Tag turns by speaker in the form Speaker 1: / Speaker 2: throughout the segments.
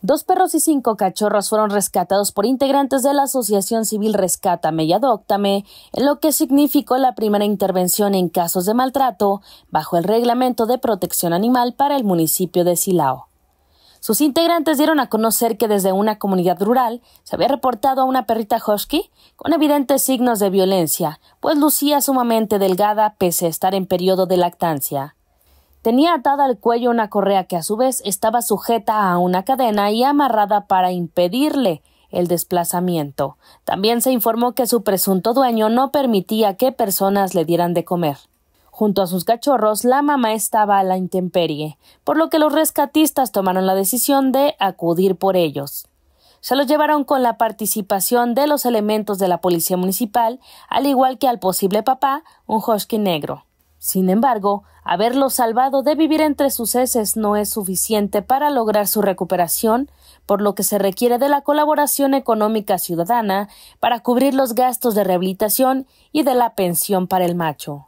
Speaker 1: Dos perros y cinco cachorros fueron rescatados por integrantes de la Asociación Civil Rescátame y Adóctame, en lo que significó la primera intervención en casos de maltrato bajo el Reglamento de Protección Animal para el municipio de Silao. Sus integrantes dieron a conocer que desde una comunidad rural se había reportado a una perrita husky con evidentes signos de violencia, pues lucía sumamente delgada pese a estar en periodo de lactancia. Tenía atada al cuello una correa que a su vez estaba sujeta a una cadena y amarrada para impedirle el desplazamiento. También se informó que su presunto dueño no permitía que personas le dieran de comer. Junto a sus cachorros, la mamá estaba a la intemperie, por lo que los rescatistas tomaron la decisión de acudir por ellos. Se los llevaron con la participación de los elementos de la policía municipal, al igual que al posible papá, un husky negro. Sin embargo, haberlo salvado de vivir entre sus heces no es suficiente para lograr su recuperación, por lo que se requiere de la colaboración económica ciudadana para cubrir los gastos de rehabilitación y de la pensión para el macho.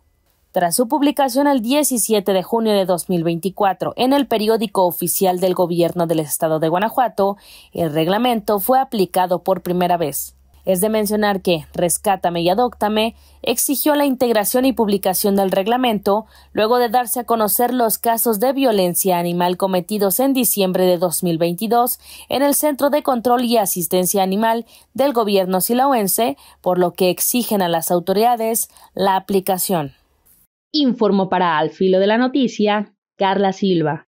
Speaker 1: Tras su publicación el 17 de junio de 2024 en el periódico oficial del Gobierno del Estado de Guanajuato, el reglamento fue aplicado por primera vez. Es de mencionar que Rescátame y Adóctame exigió la integración y publicación del reglamento luego de darse a conocer los casos de violencia animal cometidos en diciembre de 2022 en el Centro de Control y Asistencia Animal del gobierno silauense, por lo que exigen a las autoridades la aplicación. Informo para Al Filo de la Noticia, Carla Silva.